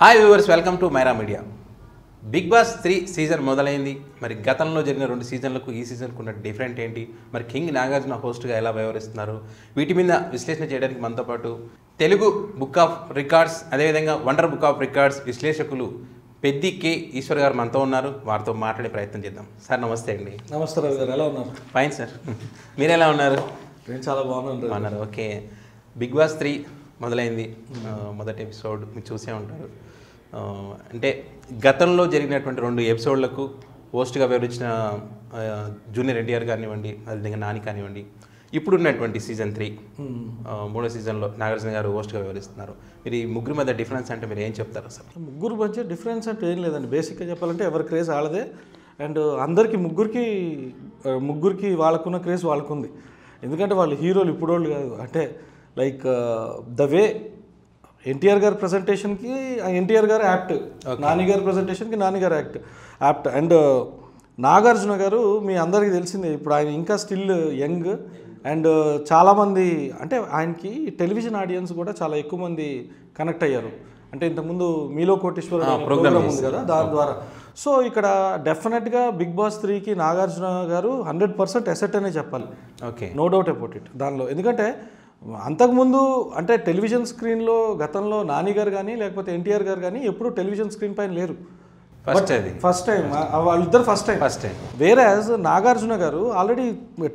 hi viewers welcome to Myra Media Bigg Boss three season మొదలైంది మరి గతంలో జరిగిన రెండు సీజన్లకు ఈ సీజన్కు ఉన్న డిఫరెంట్ ఏంటి మరి కింగ్ నాగార్జున హోస్ట్గా ఎలా వ్యవహరిస్తున్నారు వీటి మీద విశ్లేషణ చేయడానికి మనతో పాటు తెలుగు బుక్ ఆఫ్ రికార్డ్స్ అదేవిధంగా వండర్ బుక్ ఆఫ్ రికార్డ్స్ విశ్లేషకులు పెద్ది కే ఈశ్వర్ గారు మనతో ఉన్నారు వారితో మాట్లాడే ప్రయత్నం చేద్దాం సార్ నమస్తే అండి నమస్తే రవి గారు ఎలా ఉన్నారు ఫైన్ సార్ మీరు ఎలా ఉన్నారు నేను చాలా బాగున్నాను బాగున్నారు ఓకే బిగ్ బాస్ త్రీ మొదలైంది మొదటి ఎపిసోడ్ మీరు చూసే ఉంటారు అంటే గతంలో జరిగినటువంటి రెండు ఎపిసోడ్లకు హోస్ట్గా వివరించిన జూనియర్ ఎన్టీఆర్ కానివ్వండి అదేవిధంగా నాని కానివ్వండి ఇప్పుడున్నటువంటి సీజన్ త్రీ మూడో సీజన్లో నాగార్జున గారు హోస్ట్గా వివరిస్తున్నారు మీరు ఈ ముగ్గురు మధ్య డిఫరెన్స్ అంటే మీరు ఏం చెప్తారు అసలు ముగ్గురు మధ్య డిఫరెన్స్ అంటే ఏం లేదండి బేసిక్గా చెప్పాలంటే ఎవరి క్రేజ్ వాళ్ళదే అండ్ అందరికీ ముగ్గురికి ముగ్గురికి వాళ్ళకున్న క్రేజ్ వాళ్ళకుంది ఎందుకంటే వాళ్ళు హీరోలు ఇప్పుడోళ్ళు కాదు అంటే లైక్ ద వే ఎన్టీఆర్ గారి ప్రజెంటేషన్కి ఎన్టీఆర్ గారు యాప్ట్ నాని గారి ప్రజెంటేషన్కి నాని గారు యాక్ట్ యాప్ట్ అండ్ నాగార్జున గారు మీ అందరికీ తెలిసింది ఇప్పుడు ఆయన ఇంకా స్టిల్ యంగ్ అండ్ uh, చాలామంది అంటే ఆయనకి టెలివిజన్ ఆడియన్స్ కూడా చాలా ఎక్కువ మంది కనెక్ట్ అయ్యారు అంటే ఇంతకుముందు మీలో కోటేశ్వర ప్రోగ్రామ్ ఉంది కదా దాని ద్వారా సో ఇక్కడ డెఫినెట్గా బిగ్ బాస్ త్రీకి నాగార్జున గారు హండ్రెడ్ పర్సెంట్ ఎసెట్ అనే చెప్పాలి okay no doubt about it దానిలో ఎందుకంటే అంతకుముందు అంటే టెలివిజన్ స్క్రీన్లో గతంలో నాని గారు కానీ లేకపోతే ఎన్టీఆర్ గారు కానీ ఎప్పుడు టెలివిజన్ స్క్రీన్ పైన లేరు ఫస్ట్ అది ఫస్ట్ టైం వాళ్ళిద్దరు ఫస్ట్ టైం ఫస్ట్ టైం వేరే నాగార్జున గారు ఆల్రెడీ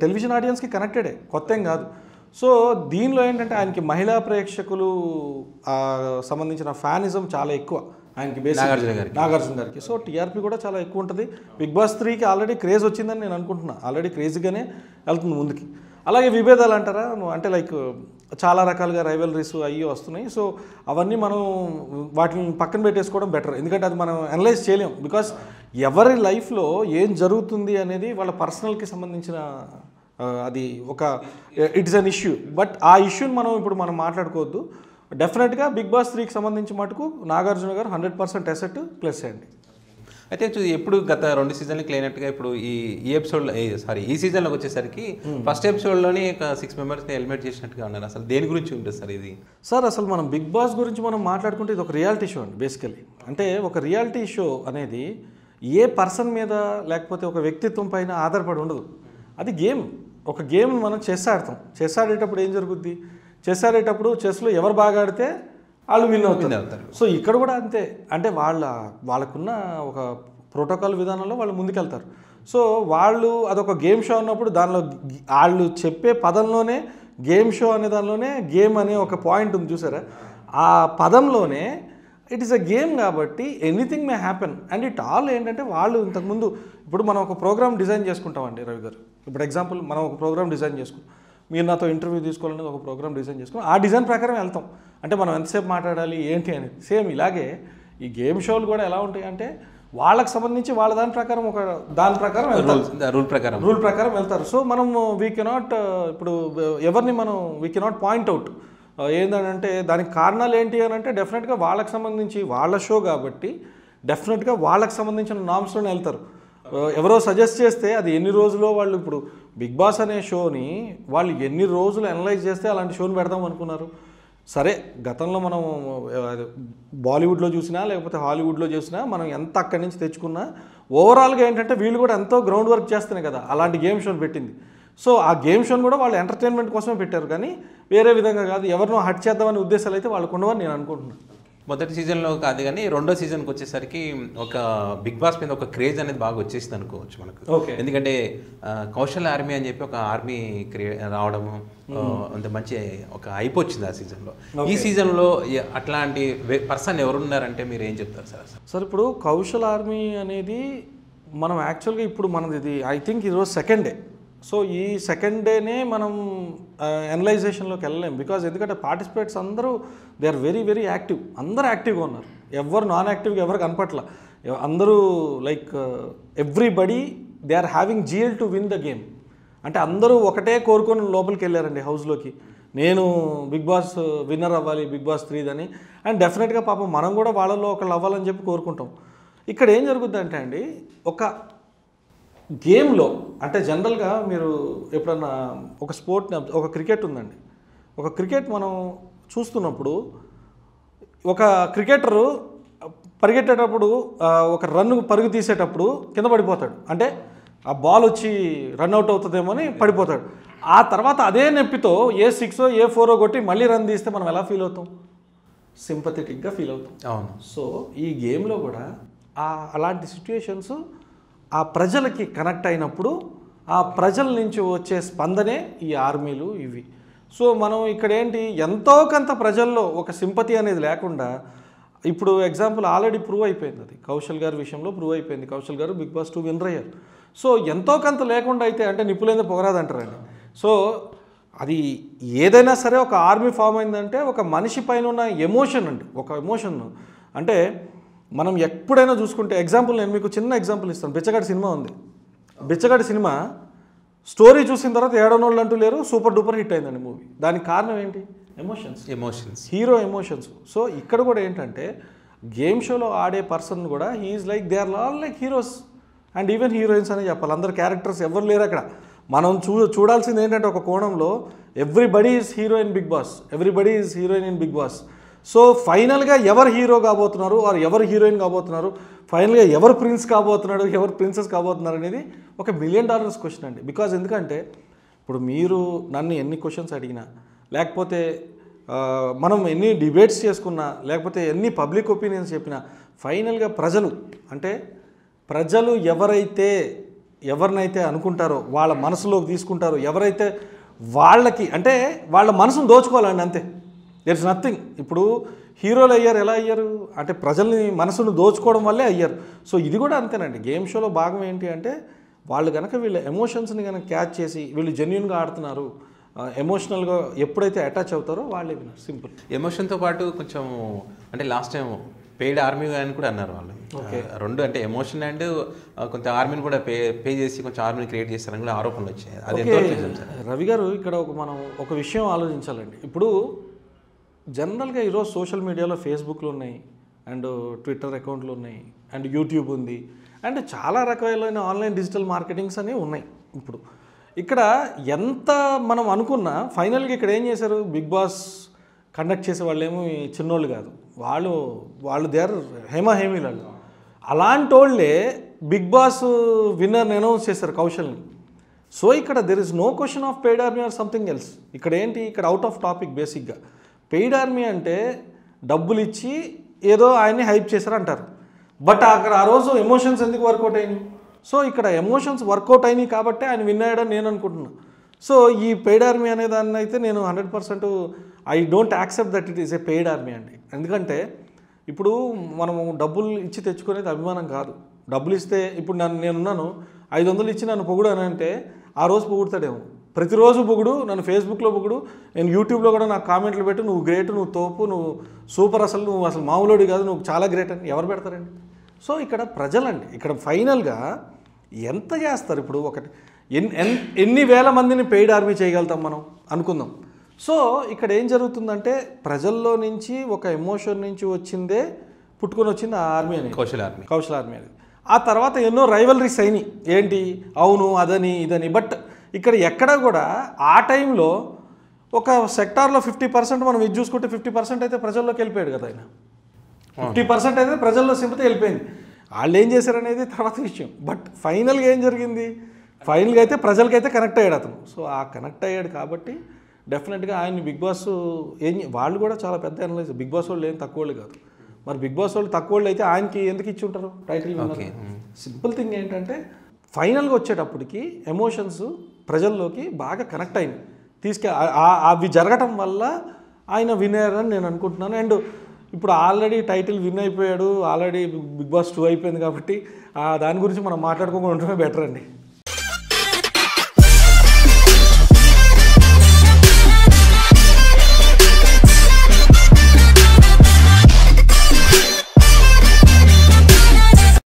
టెలివిజన్ ఆడియన్స్కి కనెక్టెడే కొత్త ఏం కాదు సో దీనిలో ఏంటంటే ఆయనకి మహిళా ప్రేక్షకులు సంబంధించిన ఫ్యానిజం చాలా ఎక్కువ ఆయనకి నాగార్జున గారికి నాగార్జున గారికి సో టీఆర్పీ కూడా చాలా ఎక్కువ ఉంటుంది బిగ్ బాస్ త్రీకి ఆల్రెడీ క్రేజ్ వచ్చిందని నేను అనుకుంటున్నాను ఆల్రెడీ క్రేజీగానే వెళ్తుంది ముందుకి అలాగే విభేదాలు అంటారా అంటే లైక్ చాలా రకాలుగా రైవలరీస్ అవి వస్తున్నాయి సో అవన్నీ మనం వాటిని పక్కన పెట్టేసుకోవడం బెటర్ ఎందుకంటే అది మనం అనలైజ్ చేయలేం బికాస్ ఎవరి లైఫ్లో ఏం జరుగుతుంది అనేది వాళ్ళ పర్సనల్కి సంబంధించిన అది ఒక it is an issue but ఆ ఇష్యూని మనం ఇప్పుడు మనం మాట్లాడుకోవద్దు డెఫినెట్గా బిగ్ బాస్ త్రీకి సంబంధించి మటుకు నాగార్జున గారు హండ్రెడ్ పర్సెంట్ అసెట్ ప్లస్ అండి అయితే ఎప్పుడు గత రెండు సీజన్లకి లేనట్టుగా ఇప్పుడు ఈ ఈ ఎపిసోడ్ సారీ ఈ సీజన్లోకి వచ్చేసరికి ఫస్ట్ ఎపిసోడ్లోనే సిక్స్ మెంబర్స్ని హెల్మెట్ చేసినట్టుగా ఉన్నారు అసలు దేని గురించి ఉంటుంది సార్ ఇది సార్ అసలు మనం బిగ్ బాస్ గురించి మనం మాట్లాడుకుంటే ఇది ఒక రియాలిటీ షో అండి బేసికలీ అంటే ఒక రియాలిటీ షో అనేది ఏ పర్సన్ మీద లేకపోతే ఒక వ్యక్తిత్వం పైన ఆధారపడి ఉండదు అది గేమ్ ఒక గేమ్ మనం చెస్ ఆడతాం చెస్ ఆడేటప్పుడు ఏం జరుగుద్ది చెస్ ఆడేటప్పుడు చెస్లో ఎవరు బాగా ఆడితే వాళ్ళు విన్ అవుతారు సో ఇక్కడ కూడా అంతే అంటే వాళ్ళ వాళ్ళకున్న ఒక ప్రోటోకాల్ విధానంలో వాళ్ళు ముందుకెళ్తారు సో వాళ్ళు అదొక గేమ్ షో అన్నప్పుడు దానిలో వాళ్ళు చెప్పే పదంలోనే గేమ్ షో అనే దానిలోనే గేమ్ అనే ఒక పాయింట్ ఉంది చూసారా ఆ పదంలోనే ఇట్ ఈస్ అ గేమ్ కాబట్టి anything may happen and it all ఏంటంటే వాళ్ళు ఇంతకుముందు ఇప్పుడు మనం ఒక ప్రోగ్రామ్ డిజైన్ చేసుకుంటామండి రవి గారు ఇప్పుడు ఎగ్జాంపుల్ మనం ఒక ప్రోగ్రామ్ డిజైన్ చేసుకుంటాం మీరు నాతో ఇంటర్వ్యూ తీసుకోవాలనేది ఒక ప్రోగ్రామ్ డిజైన్ చేసుకుని ఆ డిజైన్ ప్రకారం వెళ్తాం అంటే మనం ఎంతసేపు మాట్లాడాలి ఏంటి అనేది సేమ్ ఇలాగే ఈ గేమ్ షోలు కూడా ఎలా ఉంటాయి అంటే వాళ్ళకి సంబంధించి వాళ్ళ దాని ప్రకారం ఒక దాని ప్రకారం రూల్ ప్రకారం రూల్ ప్రకారం వెళ్తారు సో మనం వీ కెనాట్ ఇప్పుడు ఎవరిని మనం వీ కెనాట్ పాయింట్ అవుట్ ఏంటంటే దానికి కారణాలు ఏంటి అని అంటే డెఫినెట్గా వాళ్ళకి సంబంధించి వాళ్ళ షో కాబట్టి డెఫినెట్గా వాళ్ళకి సంబంధించిన నామ్స్లోనే వెళ్తారు ఎవరో సజెస్ట్ చేస్తే అది ఎన్ని రోజుల్లో వాళ్ళు ఇప్పుడు బిగ్ బాస్ అనే షోని వాళ్ళు ఎన్ని రోజులు అనలైజ్ చేస్తే అలాంటి షోని పెడదాం అనుకున్నారు సరే గతంలో మనం బాలీవుడ్లో చూసినా లేకపోతే హాలీవుడ్లో చూసినా మనం ఎంత అక్కడి నుంచి తెచ్చుకున్నా ఓవరాల్గా ఏంటంటే వీళ్ళు కూడా ఎంతో గ్రౌండ్ వర్క్ చేస్తున్నాయి కదా అలాంటి గేమ్ షోని పెట్టింది సో ఆ గేమ్ షోని కూడా వాళ్ళు ఎంటర్టైన్మెంట్ కోసమే పెట్టారు కానీ వేరే విధంగా కాదు ఎవరినో హట్ చేద్దామనే ఉద్దేశాలు అయితే వాళ్ళకు ఉండవని నేను అనుకుంటున్నాను మొదటి సీజన్లో కాదు కానీ రెండో సీజన్కి వచ్చేసరికి ఒక బిగ్ బాస్ మీద ఒక క్రేజ్ అనేది బాగా వచ్చేసింది అనుకోవచ్చు మనకు ఎందుకంటే కౌశల్ ఆర్మీ అని చెప్పి ఒక ఆర్మీ క్రియే రావడము అంత మంచి ఒక అయిపోచ్చింది వచ్చింది ఆ సీజన్లో ఈ సీజన్లో అట్లాంటి పర్సన్ ఎవరున్నారంటే మీరు ఏం చెప్తారు సార్ సార్ ఇప్పుడు కౌశల్ ఆర్మీ అనేది మనం యాక్చువల్గా ఇప్పుడు మనది ఇది ఐ థింక్ ఈరోజు సెకండ్ డే సో ఈ సెకండ్ డేనే మనం ఎనలైజేషన్లోకి వెళ్ళలేం బికాజ్ ఎందుకంటే పార్టిసిపేట్స్ అందరూ they are very very active అందరూ యాక్టివ్గా ఉన్నారు ఎవరు నాన్ యాక్టివ్గా ఎవరు కనపట్ల అందరూ like everybody they are having goal to win the game అంటే అందరూ ఒకటే కోరుకొని లోపలికి వెళ్ళారండి హౌస్లోకి నేను బిగ్ బాస్ విన్నర్ అవ్వాలి బిగ్ బాస్ త్రీదని అండ్ డెఫినెట్గా పాపం మనం కూడా వాళ్ళలో ఒకళ్ళు అవ్వాలని చెప్పి కోరుకుంటాం ఇక్కడ ఏం అంటే అండి ఒక గేమ్లో అంటే జనరల్గా మీరు ఎప్పుడన్నా ఒక స్పోర్ట్ని ఒక క్రికెట్ ఉందండి ఒక క్రికెట్ మనం చూస్తున్నప్పుడు ఒక క్రికెటరు పరిగెట్టేటప్పుడు ఒక రన్ను పరుగు తీసేటప్పుడు కింద పడిపోతాడు అంటే ఆ బాల్ వచ్చి రన్అట్ అవుతుందేమో అని పడిపోతాడు ఆ తర్వాత అదే నొప్పితో ఏ సిక్సో ఏ ఫోరో కొట్టి మళ్ళీ రన్ తీస్తే మనం ఎలా ఫీల్ అవుతాం సింపథెటిక్గా ఫీల్ అవుతాం అవును సో ఈ గేమ్లో కూడా అలాంటి సిచ్యుయేషన్స్ ఆ ప్రజలకి కనెక్ట్ అయినప్పుడు ఆ ప్రజల నుంచి వచ్చే స్పందనే ఈ ఆర్మీలు ఇవి సో మనం ఇక్కడ ఏంటి ఎంతో కొంత ప్రజల్లో ఒక సింపతి అనేది లేకుండా ఇప్పుడు ఎగ్జాంపుల్ ఆల్రెడీ ప్రూవ్ అయిపోయింది అది కౌశల్ గారి విషయంలో ప్రూవ్ అయిపోయింది Kaushal garu Bigg Boss two win అయ్యారు సో ఎంతో కొంత లేకుండా అయితే అంటే నిప్పులైందే పొగరాదంటారండి సో అది ఏదైనా సరే ఒక ఆర్మీ ఫామ్ అయిందంటే ఒక మనిషి పైన ఉన్న ఎమోషన్ అండి ఒక ఎమోషన్ అంటే మనం ఎప్పుడైనా చూసుకుంటే ఎగ్జాంపుల్ నేను మీకు చిన్న ఎగ్జాంపుల్ ఇస్తాను బిచ్చగాడి సినిమా ఉంది బిచ్చగాడి సినిమా స్టోరీ చూసిన తర్వాత ఏడనోళ్ళు అంటూ లేరు సూపర్ డూపర్ హిట్ అయిందండి మూవీ దానికి కారణం ఏంటి emotions emotions hero emotions so ఇక్కడ కూడా ఏంటంటే గేమ్ షోలో ఆడే పర్సన్ కూడా he is like they are all like heroes and even heroines అని చెప్పాలి అందరు క్యారెక్టర్స్ ఎవరు లేరు అక్కడ మనం చూ చూడాల్సింది ఏంటంటే ఒక కోణంలో everybody is heroine Bigg Boss everybody is heroine in Bigg Boss so ఫైనల్గా ఎవరు హీరో కాబోతున్నారు వారు ఎవరు హీరోయిన్ కాబోతున్నారు ఫైనల్గా ఎవరు ప్రిన్స్ కాబోతున్నాడు ఎవరు ప్రిన్సెస్ కాబోతున్నారు అనేది ఒక మిలియన్ డాలర్స్ క్వశ్చన్ అండి బికాజ్ ఎందుకంటే ఇప్పుడు మీరు నన్ను ఎన్ని క్వశ్చన్స్ అడిగినా లేకపోతే మనం ఎన్ని డిబేట్స్ చేసుకున్నా లేకపోతే ఎన్ని పబ్లిక్ ఒపీనియన్స్ చెప్పినా ఫైనల్గా ప్రజలు అంటే ప్రజలు ఎవరైతే ఎవరినైతే అనుకుంటారో వాళ్ళ మనసులోకి తీసుకుంటారో ఎవరైతే వాళ్ళకి అంటే వాళ్ళ మనసును దోచుకోవాలండి అంతే దెర్ ఇస్ నథింగ్ ఇప్పుడు హీరోలు అయ్యారు ఎలా అయ్యారు అంటే ప్రజల్ని మనసును దోచుకోవడం వల్లే అయ్యారు సో ఇది కూడా అంతేనండి గేమ్ షోలో భాగం ఏంటి అంటే వాళ్ళు కనుక వీళ్ళ ఎమోషన్స్ని కనుక క్యాచ్ చేసి వీళ్ళు జెన్యున్గా ఆడుతున్నారు ఎమోషనల్గా ఎప్పుడైతే అటాచ్ అవుతారో వాళ్ళే విన్నారు సింపుల్ ఎమోషన్తో పాటు కొంచెం అంటే లాస్ట్ టైం పెయిడ్ ఆర్మీ అని కూడా అన్నారు వాళ్ళు ఓకే రెండు అంటే ఎమోషన్ అండ్ కొంత ఆర్మీని కూడా పే పే చేసి కొంచెం ఆర్మీని క్రియేట్ చేస్తారని కూడా ఆరోపణలు వచ్చాయి అది రవి గారు ఇక్కడ ఒక మనం ఒక విషయం ఆలోచించాలండి ఇప్పుడు జనరల్గా ఈరోజు సోషల్ మీడియాలో ఫేస్బుక్లు ఉన్నాయి అండ్ ట్విట్టర్ అకౌంట్లు ఉన్నాయి అండ్ యూట్యూబ్ ఉంది అండ్ చాలా రకాలైన ఆన్లైన్ డిజిటల్ మార్కెటింగ్స్ అనేవి ఉన్నాయి ఇప్పుడు ఇక్కడ ఎంత మనం అనుకున్నా ఫైనల్గా ఇక్కడ ఏం చేశారు బిగ్ బాస్ కండక్ట్ చేసే వాళ్ళేమో చిన్నోళ్ళు కాదు వాళ్ళు వాళ్ళు దేర్ ఆర్ హేమాహేమీలు అలాంటి వాళ్ళే బిగ్ బాస్ విన్నర్ని అనౌన్స్ చేశారు కౌశల్ని సో ఇక్కడ there is no question of paid army or something else ఇక్కడ ఏంటి ఇక్కడ అవుట్ ఆఫ్ టాపిక్ బేసిక్గా పెయిడ్ ఆర్మీ అంటే డబ్బులు ఇచ్చి ఏదో ఆయన్ని హైప్ చేశారంటారు బట్ అక్కడ ఆ రోజు ఎమోషన్స్ ఎందుకు వర్కౌట్ అయినాయి సో ఇక్కడ ఎమోషన్స్ వర్కౌట్ అయినాయి కాబట్టి ఆయన విన్ అయ్యాడని నేను అనుకుంటున్నాను సో ఈ పెయిడ్ ఆర్మీ అనే దాన్ని అయితే నేను hundred percent I don't accept that it is a paid army అండి ఎందుకంటే ఇప్పుడు మనము డబ్బులు ఇచ్చి తెచ్చుకునేది అభిమానం కాదు డబ్బులు ఇస్తే ఇప్పుడు నన్ను నేనున్నాను ఐదు వందలు ఇచ్చి నన్ను పొగుడు అని అంటే ఆ రోజు పొగుడతాడేమో ప్రతిరోజు బుగుడు నన్ను ఫేస్బుక్లో బుగుడు నేను యూట్యూబ్లో కూడా నాకు కామెంట్లు పెట్టు నువ్వు గ్రేట్ నువ్వు తోపు నువ్వు సూపర్ అసలు నువ్వు అసలు మామూలుడి కాదు నువ్వు చాలా గ్రేట్ అని ఎవరు పెడతారండి సో ఇక్కడ ప్రజలండి ఇక్కడ ఫైనల్గా ఎంత చేస్తారు ఇప్పుడు ఒకటి ఎన్ని ఎన్ని వేల మందిని పెయిడ్ ఆర్మీ చేయగలుగుతాం మనం అనుకుందాం సో ఇక్కడ ఏం జరుగుతుందంటే ప్రజల్లో నుంచి ఒక ఎమోషన్ నుంచి వచ్చిందే పుట్టుకొని వచ్చింది ఆ ఆర్మీ అనేది కౌశల ఆర్మీ కౌశల ఆర్మీ అనేది ఆ తర్వాత ఎన్నో రైవల్రీస్ అయినాయి ఏంటి అవును అదని ఇదని బట్ ఇక్కడ ఎక్కడ కూడా ఆ టైంలో ఒక సెక్టార్లో ఫిఫ్టీ పర్సెంట్ మనం ఇది చూసుకుంటే ఫిఫ్టీ పర్సెంట్ అయితే ప్రజల్లోకి వెళ్ళిపోయాడు కదా ఆయన ఫిఫ్టీ పర్సెంట్ అయితే ప్రజల్లో సింపతి వెళ్ళిపోయింది వాళ్ళు ఏం చేశారనేది తర్వాత విషయం బట్ ఫైనల్గా ఏం జరిగింది ఫైనల్గా అయితే ప్రజలకైతే కనెక్ట్ అయ్యాడు అతను సో ఆ కనెక్ట్ అయ్యాడు కాబట్టి డెఫినెట్గా ఆయన బిగ్ బాస్ ఏం వాళ్ళు కూడా చాలా పెద్ద అనలైజ్ బిగ్ బాస్ వాళ్ళు ఏం తక్కువ వాళ్ళు కాదు మరి బిగ్ బాస్ వాళ్ళు తక్కువ వాళ్ళు అయితే ఆయనకి ఎందుకు ఇచ్చి ఉంటారు టైటిల్ సింపుల్ థింగ్ ఏంటంటే ఫైనల్గా వచ్చేటప్పటికి ఎమోషన్స్ ప్రజల్లోకి బాగా కనెక్ట్ అయింది తీసుకెళ్ అవి జరగటం వల్ల ఆయన అయ్యారని నేను అనుకుంటున్నాను అండ్ ఇప్పుడు ఆల్రెడీ టైటిల్ విన్ అయిపోయాడు ఆల్రెడీ బిగ్ బాస్ టూ అయిపోయింది కాబట్టి దాని గురించి మనం మాట్లాడుకోకుండా ఉండటమే బెటర్ అండి